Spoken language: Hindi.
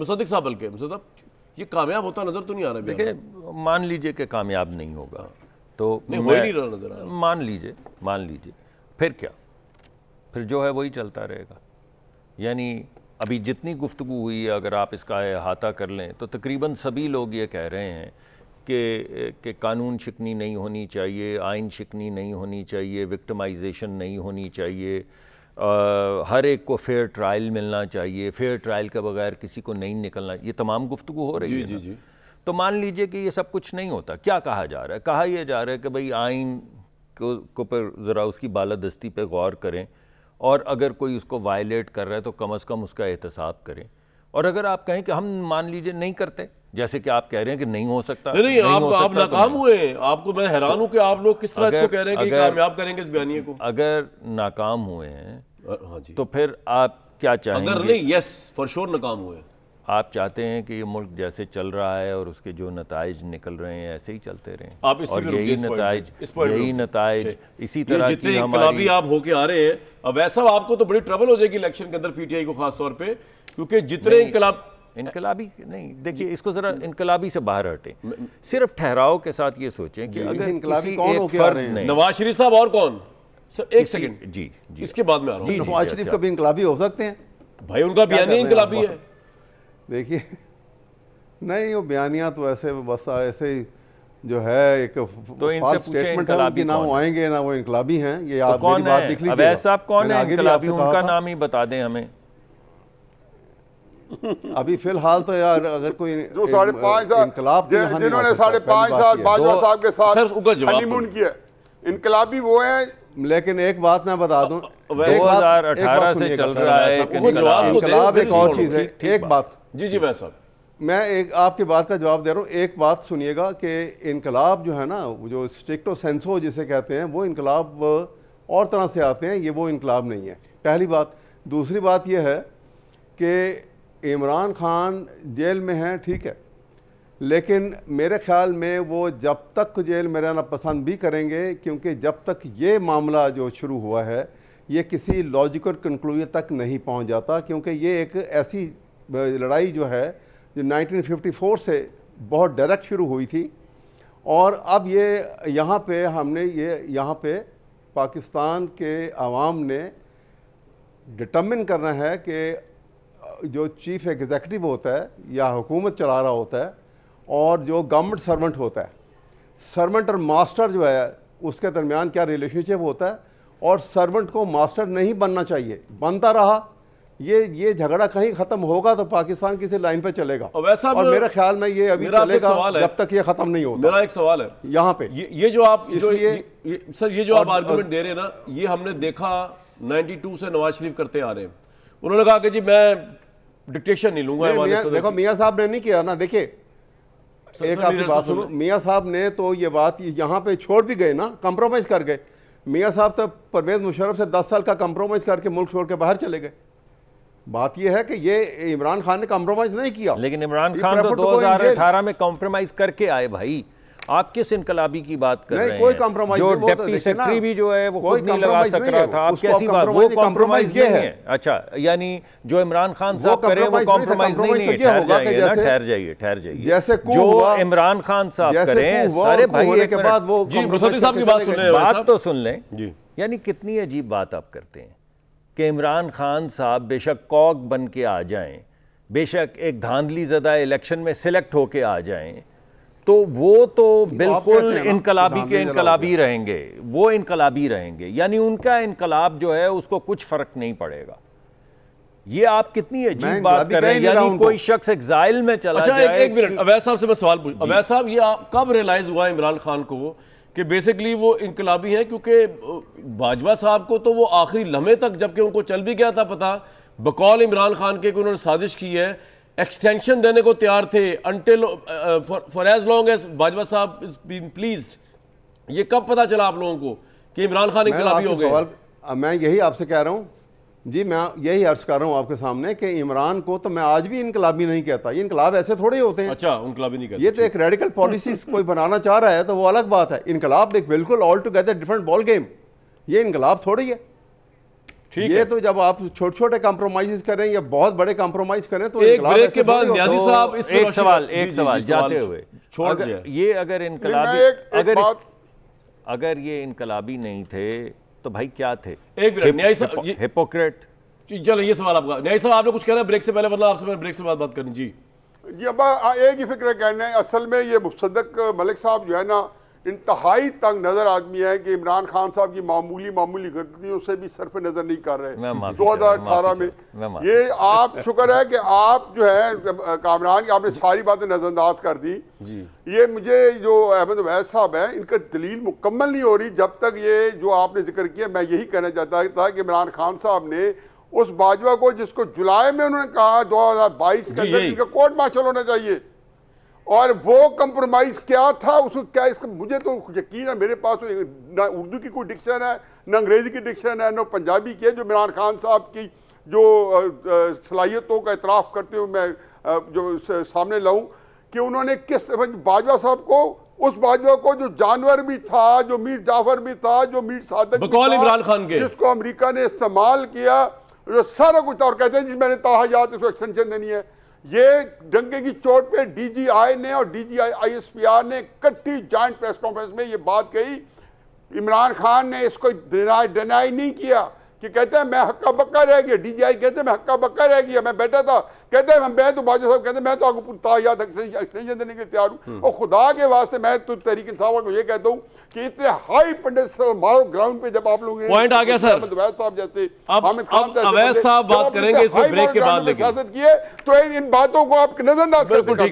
मुसदिक साहब बल्कि ये कामयाब होता नजर तो नहीं आ रहा देखिए मान लीजिए कि कामयाब नहीं होगा तो नहीं मैं, नहीं रहा नजर मान लीजिए मान लीजिए फिर क्या फिर जो है वही चलता रहेगा यानी अभी जितनी गुफ्तु हुई है अगर आप इसका अहाता कर लें तो तकरीबन सभी लोग ये कह रहे हैं कि कि कानून शिकनी नहीं होनी चाहिए आइन शिकनी नहीं होनी चाहिए विक्टमाइजेशन नहीं होनी चाहिए हर एक को फेयर ट्रायल मिलना चाहिए फेयर ट्रायल के बगैर किसी को नहीं निकलना ये तमाम गुफ्तु हो रही जी, है जी, जी. तो मान लीजिए कि ये सब कुछ नहीं होता क्या कहा जा रहा है कहा यह जा रहा है कि भाई आइन को, को पर ज़रा उसकी बालादस्ती पर गौर करें और अगर कोई उसको वायलेट कर रहा है तो कम अज़ कम उसका एहतसाब करें और अगर आप कहें कि हम मान लीजिए नहीं करते जैसे कि आप कह रहे हैं कि नहीं हो सकता नहीं, नहीं, आप, आप तो नाकाम तो हुए हैं आपको मैं हैरान हूं कि आप लोग किस तरह इसको कह रहे हैं कि कामयाब करेंगे इस बयानी को अगर नाकाम हुए हैं हाँ जी तो फिर आप क्या चाहेंगे अगर नहीं यस फॉर श्योर नाकाम हुए आप चाहते हैं कि ये मुल्क जैसे चल रहा है और उसके जो नतज निकल रहे हैं ऐसे ही चलते रहे आप इस और यही नतज यही नतज इसी तरह जितने आप होके आ रहे हैं अब वैसा आपको तो बड़ी ट्रबल हो जाएगी इलेक्शन के अंदर पीटीआई को खासतौर पर क्योंकि जितने इनकलाब इनकलाबी नहीं देखिए इसको जरा इनकलाबी से बाहर हटें सिर्फ ठहराव के साथ ये सोचें कि अगर इनकलाबी कौन हो क्या रहे हैं नवाज शरीफ साहब और कौन सर एक सेकंड जी जी इसके बाद में आ रहा नवाज शरीफ का अच्छा। भी इनकलाबी हो सकते हैं भाई उनका बयान ही इनकलाबी है देखिए नहीं वो बयानियाँ तो ऐसे बस ऐसे ही जो है एक तो इनसे स्टेटमेंट है कि ना वो आएंगे ना वो इनकलाबी हैं ये तो आप तो कौन मेरी बात लिख लीजिए साहब कौन है इनकलाबी उनका नाम ही बता दें हमें अभी फिलहाल तो यार अगर कोई जो साढ़े पांच साल जिन्होंने साढ़े पांच साल बाजवा साहब के साथ हनीमून किया इनकलाबी वो है लेकिन एक बात मैं बता दूं एक बात अठारह से चल रहा है तो इनकलाब एक और चीज़ है एक बात जी जी भाई साहब मैं एक आपकी बात का जवाब दे रहा हूँ एक बात सुनिएगा कि इनकलाब जो है ना जो स्ट्रिक्टो सेंसो जिसे कहते हैं वो इनकलाब और तरह से आते हैं ये वो इनकलाब नहीं है पहली बात दूसरी बात यह है कि इमरान खान जेल में हैं ठीक है लेकिन मेरे ख्याल में वो जब तक जेल में रहना पसंद भी करेंगे क्योंकि जब तक ये मामला जो शुरू हुआ है ये किसी लॉजिकल कंक्लूजन तक नहीं पहुंच जाता क्योंकि ये एक ऐसी लड़ाई जो है जो 1954 से बहुत डायरेक्ट शुरू हुई थी और अब ये यहाँ पे हमने ये यहाँ पे पाकिस्तान के आवाम ने डिटर्मिन करना है कि जो चीफ एग्जीक्यूटिव होता है या हुकूमत चला रहा होता है और जो गवर्नमेंट सर्वेंट होता है सर्वेंट और मास्टर जो है उसके दरमियान क्या रिलेशनशिप होता है और सर्वेंट को मास्टर नहीं बनना चाहिए बनता रहा ये ये झगड़ा कहीं खत्म होगा तो पाकिस्तान किसी लाइन पे चलेगा और वैसा और मेरे ख्याल में ये अभी चलेगा जब तक ये खत्म नहीं होगा मेरा एक सवाल है यहाँ पे ये, ये जो आप जो ये, ये, सर ये जो आप आर्गुमेंट दे रहे हैं ना ये हमने देखा 92 से नवाज शरीफ करते आ रहे हैं उन्होंने कहा कि जी मैं डिक्टेशन नहीं लूंगा देखो मियाँ साहब ने नहीं किया ना देखिए एक आपकी बात सुनो मियाँ साहब ने तो ये बात यहाँ पे छोड़ भी गए ना कम्प्रोमाइज कर गए मियाँ साहब तो परवेज मुशरफ से दस साल का कम्प्रोमाइज करके मुल्क छोड़ के बाहर चले गए बात यह है कि ये इमरान खान ने कम्प्रोमाइज नहीं किया लेकिन इमरान खान तो 2018 तो में कॉम्प्रोमाइज़ करके आए भाई आप किस इनकलाबी की बात कर रहे हैं कोई हैं जो डिप्टी सेक्रेटरी भी जो है वो खुद नहीं लगा सक रहा था आप कैसी बात वो कॉम्प्रोमाइज ये है अच्छा यानी जो इमरान खान साहब करे वो कॉम्प्रोमाइज नहीं है तो ठहर जाइए ना ठहर जाइए ठहर जाइए जैसे जो इमरान खान साहब करें अरे भाई के बाद वो जी साहब की बात सुन लें बात तो सुन लें यानी कितनी अजीब बात आप करते हैं कि इमरान खान साहब बेशक कॉक बन के आ जाएं बेशक एक धांधली ज़दा इलेक्शन में सिलेक्ट होके आ जाएं तो वो तो, तो बिल्कुल इनकलाबी तो के इनकलाबी रहेंगे वो इनकलाबी रहेंगे यानी उनका इनकलाब जो है उसको कुछ फर्क नहीं पड़ेगा ये आप कितनी अजीब बात कर रहे हैं यानी कोई शख्स एग्जाइल में चला अच्छा, जाए एक, मिनट अवैध साहब से मैं सवाल पूछ अवैध साहब ये आप कब रियलाइज हुआ इमरान खान को कि बेसिकली वो इनकलाबी है क्योंकि बाजवा साहब को तो वो आखिरी लम्हे तक जबकि उनको चल भी गया था पता बकौल इमरान खान के उन्होंने साजिश की है एक्सटेंशन देने को तैयार थे until for as long as Bajwa साहब इज बीन प्लीज ये कब पता चला आप लोगों को कि इमरान खान इनकलाबी हो गए मैं यही आपसे कह रहा हूँ जी मैं यही अर्ज कर रहा हूँ आपके सामने कि इमरान को तो मैं आज भी इनकलाबी नहीं कहता ये इनकलाब ऐसे थोड़े ही होते हैं अच्छा इनकलाबी नहीं कहते ये तो एक रेडिकल पॉलिसी कोई बनाना चाह रहा है तो वो अलग बात है इनकलाब एक बिल्कुल all together different ball game ये इनकलाब थोड़ी है ठीक ये है। तो जब आप छोटे छोटे कॉम्प्रोमाइज करें या बहुत बड़े कॉम्प्रोमाइज करें तो एक ब्रेक के बाद न्याजी साहब इस एक सवाल एक सवाल जाते हुए छोड़ ये अगर इनकलाबी अगर अगर ये इनकलाबी नहीं थे तो भाई क्या थे एक हिपोक्रेट चलो ये सवाल आपका न्याय साहब आपने कुछ कहना ब्रेक से पहले मतलब आपसे ब्रेक से बात बात करनी जी जी अब एक ही फिक्र कहना है असल में ये मुसदक मलिक साहब जो है ना इंतहाई तंग नज़र आदमी है कि इमरान खान साहब की मामूली मामूली गलतियों से भी सरफ नज़र नहीं कर रहे दो हज़ार अठारह में ये आप शुक्र है कि आप जो है कामरान की आपने सारी बातें नज़रअंदाज कर दी ये मुझे जो अहमद वैस साहब है इनका दलील मुकम्मल नहीं हो रही जब तक ये जो आपने जिक्र किया मैं यही कहना चाहता था कि इमरान खान साहब ने उस बाजवा को जिसको जुलाई में उन्होंने कहा दो हज़ार बाईस का कोर्ट मार्शल होना चाहिए और वो कंप्रोमाइज क्या था उसको क्या इसका मुझे तो यकीन है मेरे पास तो ना उर्दू की कोई डिक्शन है ना अंग्रेज़ी की डिक्शन है ना पंजाबी की है जो इमरान खान साहब की जो सलाहियतों का इतराफ़ करते हुए मैं जो सामने लाऊं कि उन्होंने किस मतलब बाजवा साहब को उस बाजवा को जो जानवर भी था जो मीर जाफर भी था जो मीर सादक इमरान खान के जिसको अमरीका ने इस्तेमाल किया जो सारा कुछ और कहते हैं जिस मैंने ताहायात उसको एक्सटेंशन देनी है ये डंके की चोट पे डीजीआई ने और डीजीआई आईएसपीआर ने इकट्ठी जॉइंट प्रेस कॉन्फ्रेंस में ये बात कही इमरान खान ने इसको डिनाई डिनाई नहीं किया कि कहते हैं मैं हक्का बक्का रह गया डीजीआई कहते हैं मैं हक्का बक्का रह गया मैं बैठा था कहते हैं मैं तो बाजवा साहब कहते हैं मैं तो आपको याद एक्सटेंशन देने के तैयार हूँ हम्म। और खुदा के वास्ते मैं तो तहरीक साहब को ये कहता हूँ कि इतने हाई पंडित मारो ग्राउंड पे जब आप लोग पॉइंट आ गया सर तो अवैध साहब जैसे हामिद खान अवैध साहब बात करेंगे इस ब्रेक के बाद लेकिन तो इन बातों को आप नजरअंदाज कर